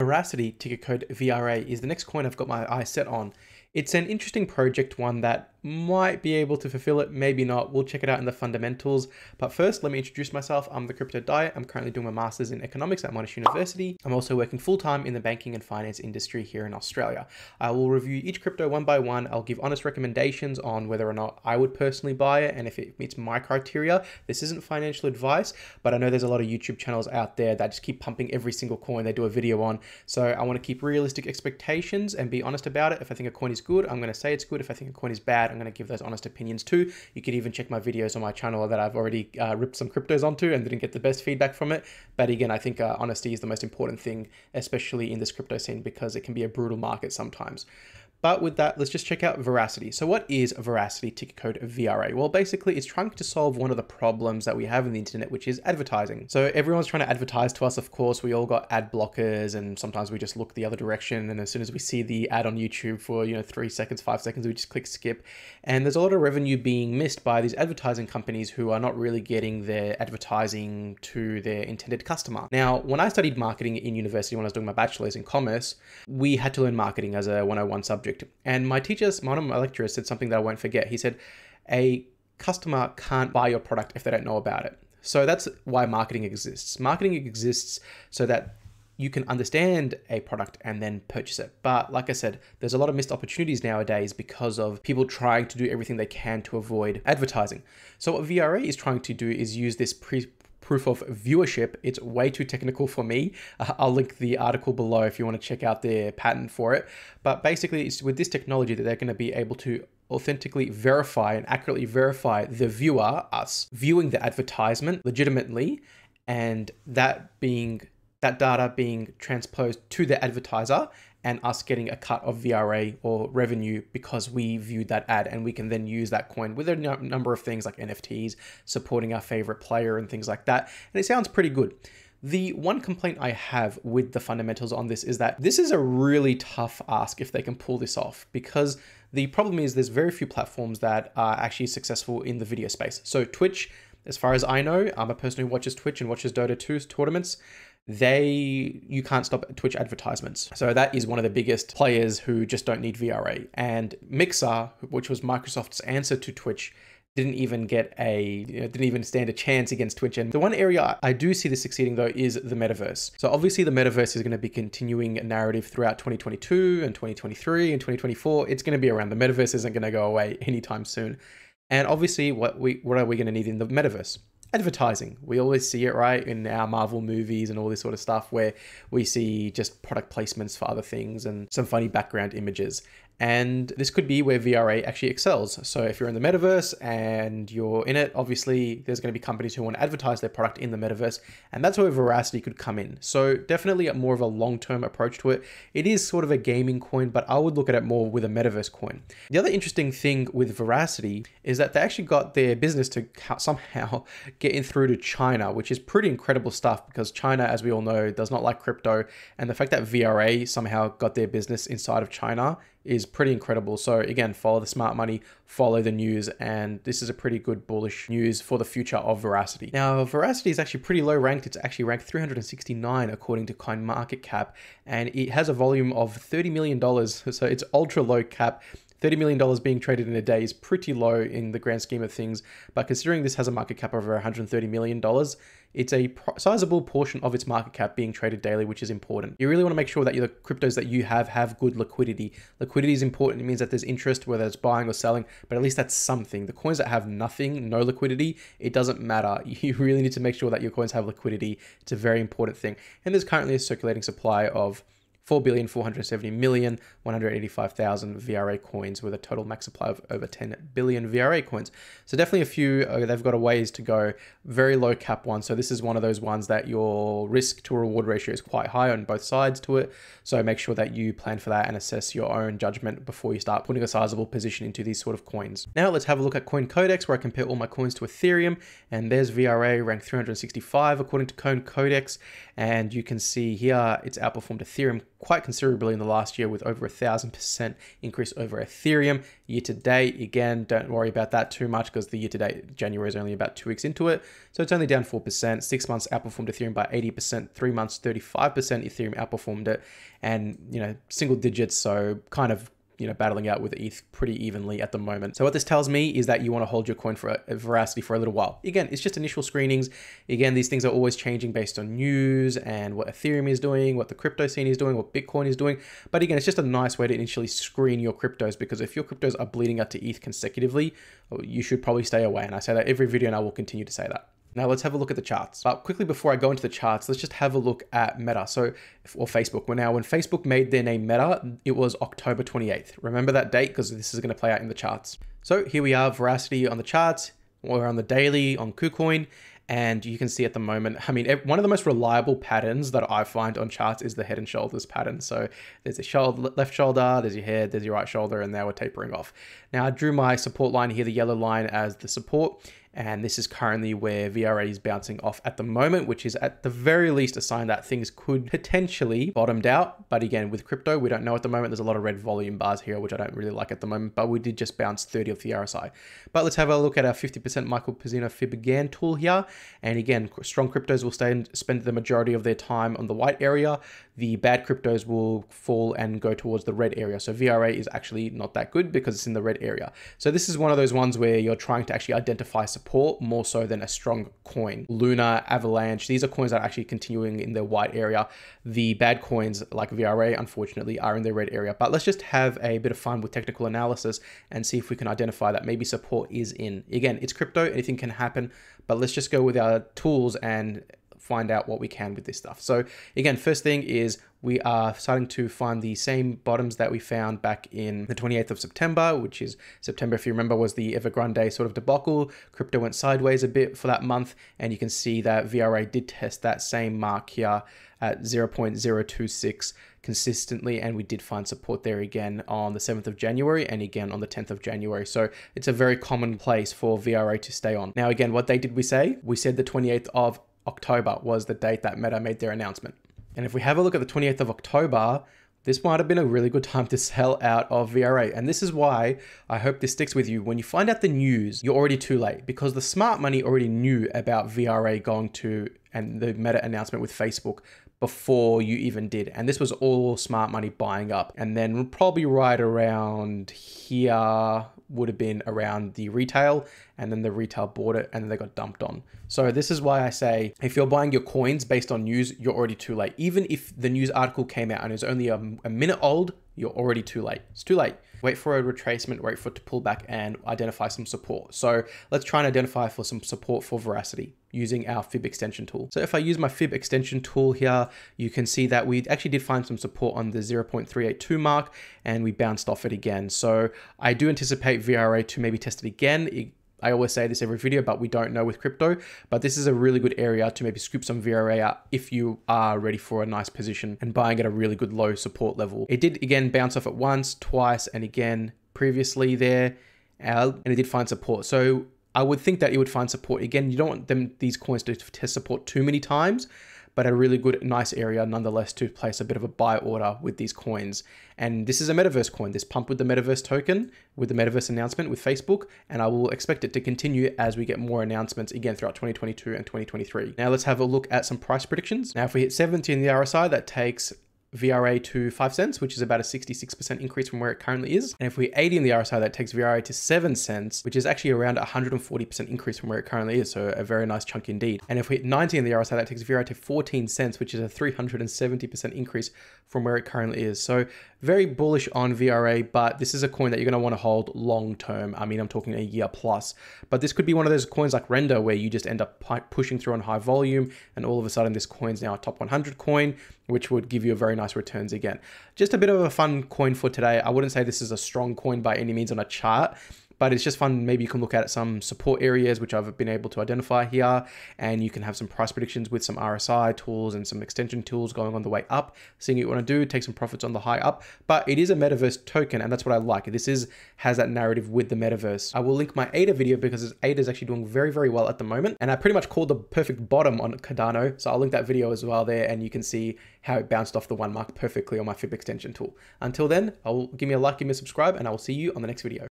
Veracity ticker code VRA is the next coin I've got my eye set on. It's an interesting project, one that might be able to fulfill it, maybe not. We'll check it out in the fundamentals. But first, let me introduce myself. I'm the Crypto Diet. I'm currently doing my master's in economics at Monash University. I'm also working full time in the banking and finance industry here in Australia. I will review each crypto one by one. I'll give honest recommendations on whether or not I would personally buy it and if it meets my criteria. This isn't financial advice, but I know there's a lot of YouTube channels out there that just keep pumping every single coin they do a video on. So I want to keep realistic expectations and be honest about it. If I think a coin is good, I'm going to say it's good. If I think a coin is bad, I'm going to give those honest opinions too. You could even check my videos on my channel that I've already uh, ripped some cryptos onto and didn't get the best feedback from it. But again, I think uh, honesty is the most important thing, especially in this crypto scene, because it can be a brutal market sometimes. But with that, let's just check out veracity. So what is veracity ticker code VRA? Well, basically it's trying to solve one of the problems that we have in the internet, which is advertising. So everyone's trying to advertise to us. Of course, we all got ad blockers and sometimes we just look the other direction. And as soon as we see the ad on YouTube for, you know, three seconds, five seconds, we just click skip. And there's a lot of revenue being missed by these advertising companies who are not really getting their advertising to their intended customer. Now, when I studied marketing in university, when I was doing my bachelor's in commerce, we had to learn marketing as a 101 subject perfect. And my teachers, one lecturer my said something that I won't forget. He said, a customer can't buy your product if they don't know about it. So that's why marketing exists. Marketing exists so that you can understand a product and then purchase it. But like I said, there's a lot of missed opportunities nowadays because of people trying to do everything they can to avoid advertising. So what VRA is trying to do is use this pre proof of viewership. It's way too technical for me. Uh, I'll link the article below if you want to check out their patent for it. But basically, it's with this technology that they're going to be able to authentically verify and accurately verify the viewer, us, viewing the advertisement legitimately, and that being that data being transposed to the advertiser and us getting a cut of VRA or revenue because we viewed that ad and we can then use that coin with a n- number of things like NFTs, supporting our favorite player and things like that. And it sounds pretty good. The one complaint I have with the fundamentals on this is that this is a really tough ask if they can pull this off because the problem is there's very few platforms that are actually successful in the video space. So Twitch, as far as I know, I'm a person who watches Twitch and watches Dota 2 tournaments they you can't stop Twitch advertisements. So that is one of the biggest players who just don't need VRA. And Mixer, which was Microsoft's answer to Twitch, didn't even get a you know, didn't even stand a chance against Twitch. And the one area I do see this succeeding though is the metaverse. So obviously the metaverse is going to be continuing a narrative throughout 2022 and 2023 and 2024. It's going to be around. The metaverse isn't going to go away anytime soon. And obviously what we what are we going to need in the metaverse? advertising. We always see it, right, in our Marvel movies and all this sort of stuff where we see just product placements for other things and some funny background images. And this could be where VRA actually excels. So if you're in the metaverse and you're in it, obviously there's going to be companies who want to advertise their product in the metaverse. And that's where Veracity could come in. So definitely a more of a long-term approach to it. It is sort of a gaming coin, but I would look at it more with a metaverse coin. The other interesting thing with Veracity is that they actually got their business to somehow get in through to China, which is pretty incredible stuff because China, as we all know, does not like crypto. And the fact that VRA somehow got their business inside of China is pretty incredible. So again, follow the smart money, follow the news, and this is a pretty good bullish news for the future of Veracity. Now, Veracity is actually pretty low ranked. It's actually ranked 369 according to CoinMarketCap, and it has a volume of $30 million. So it's ultra low cap. $30 million being traded in a day is pretty low in the grand scheme of things, but considering this has a market cap of over $130 million, it's a sizable portion of its market cap being traded daily, which is important. You really want to make sure that the cryptos that you have have good liquidity. Liquidity is important. It means that there's interest, whether it's buying or selling, but at least that's something. The coins that have nothing, no liquidity, it doesn't matter. You really need to make sure that your coins have liquidity. It's a very important thing. And there's currently a circulating supply of 4,470,185,000 VRA coins with a total max supply of over 10 billion VRA coins. So definitely a few, uh, they've got a ways to go. Very low cap one. So this is one of those ones that your risk to reward ratio is quite high on both sides to it. So make sure that you plan for that and assess your own judgment before you start putting a sizable position into these sort of coins. Now let's have a look at CoinCodex where I compare all my coins to Ethereum and there's VRA ranked 365 according to CoinCodex. And you can see here it's outperformed Ethereum quite considerably in the last year with over a thousand percent increase over Ethereum year to date. Again, don't worry about that too much because the year to date January is only about two weeks into it. So it's only down 4%. Six months outperformed Ethereum by 80%, three months 35%. Ethereum outperformed it and, you know, single digits. So kind of you know, battling out with ETH pretty evenly at the moment. So what this tells me is that you want to hold your coin for a, uh, a veracity for a little while. Again, it's just initial screenings. Again, these things are always changing based on news and what Ethereum is doing, what the crypto scene is doing, what Bitcoin is doing. But again, it's just a nice way to initially screen your cryptos because if your cryptos are bleeding out to ETH consecutively, oh, you should probably stay away. And I say that every video and I will continue to say that. Now let's have a look at the charts. But quickly before I go into the charts, let's just have a look at Meta. So, or Facebook. Well, now when Facebook made their name Meta, it was October 28th. Remember that date because this is going to play out in the charts. So here we are, Veracity on the charts. We're on the daily on KuCoin. And you can see at the moment, I mean, one of the most reliable patterns that I find on charts is the head and shoulders pattern. So there's a shoulder, left shoulder, there's your head, there's your right shoulder, and now we're tapering off. Now I drew my support line here, the yellow line as the support, and this is currently where VRA is bouncing off at the moment, which is at the very least a sign that things could potentially bottomed out. But again, with crypto, we don't know at the moment. There's a lot of red volume bars here, which I don't really like at the moment, but we did just bounce 30 of the RSI. But let's have a look at our 50% Michael Pizzino Fibagain tool here. And again, strong cryptos will stay and spend the majority of their time on the white area. The bad cryptos will fall and go towards the red area. So VRA is actually not that good because it's in the red area. So this is one of those ones where you're trying to actually identify support support more so than a strong coin. Luna, Avalanche, these are coins that are actually continuing in their white area. The bad coins like VRA, unfortunately, are in their red area. But let's just have a bit of fun with technical analysis and see if we can identify that maybe support is in. Again, it's crypto, anything can happen, but let's just go with our tools and find out what we can with this stuff. So again, first thing is we are starting to find the same bottoms that we found back in the 28th of September, which is September, if you remember, was the Evergrande sort of debacle. Crypto went sideways a bit for that month, and you can see that VRA did test that same mark here at 0.026 consistently and we did find support there again on the 7th of January and again on the 10th of January. So it's a very common place for VRA to stay on. Now again, what day did we say? We said the 28th of October was the date that Meta made their announcement. And if we have a look at the 28th of October, this might have been a really good time to sell out of VRA. And this is why I hope this sticks with you. When you find out the news, you're already too late because the smart money already knew about VRA going to and the meta announcement with Facebook before you even did. And this was all smart money buying up. And then probably right around here would have been around the retail and then the retail bought it and then they got dumped on. So this is why I say if you're buying your coins based on news, you're already too late. Even if the news article came out and it was only a, a minute old, you're already too late. It's too late. Wait for a retracement, wait for it to pull back and identify some support. So let's try and identify for some support for veracity using our fib extension tool. So if I use my fib extension tool here, you can see that we actually did find some support on the 0.382 mark and we bounced off it again. So I do anticipate VRA to maybe test it again. It I always say this every video, but we don't know with crypto. But this is a really good area to maybe scoop some VRA out if you are ready for a nice position and buying at a really good low support level. It did again bounce off at once, twice, and again previously there. and it did find support. So I would think that it would find support again. You don't want them these coins to test support too many times, but a really good, nice area nonetheless to place a bit of a buy order with these coins. And this is a metaverse coin. This pump with the metaverse token, with the metaverse announcement with Facebook, and I will expect it to continue as we get more announcements again throughout 2022 and 2023. Now let's have a look at some price predictions. Now, if we hit 70 in the RSI, that takes VRA to 5 cents, which is about a 66% increase from where it currently is. And if we 80 in the RSI, that takes VRA to 7 cents, which is actually around 140% increase from where it currently is. So a very nice chunk indeed. And if we hit 90 in the RSI, that takes VRA to 14 cents, which is a 370% increase from where it currently is. So very bullish on VRA, but this is a coin that you're going to want to hold long term. I mean, I'm talking a year plus, but this could be one of those coins like Render where you just end up pushing through on high volume and all of a sudden this coin's now a top 100 coin which would give you a very nice returns again. Just a bit of a fun coin for today. I wouldn't say this is a strong coin by any means on a chart but it's just fun. Maybe you can look at some support areas, which I've been able to identify here, and you can have some price predictions with some RSI tools and some extension tools going on the way up, seeing what you want to do, take some profits on the high up, but it is a metaverse token, and that's what I like. This is has that narrative with the metaverse. I will link my ADA video because ADA is actually doing very, very well at the moment, and I pretty much called the perfect bottom on Cardano, so I'll link that video as well there, and you can see how it bounced off the one mark perfectly on my Fib extension tool. Until then, I'll give me a like, give me a subscribe, and I will see you on the next video.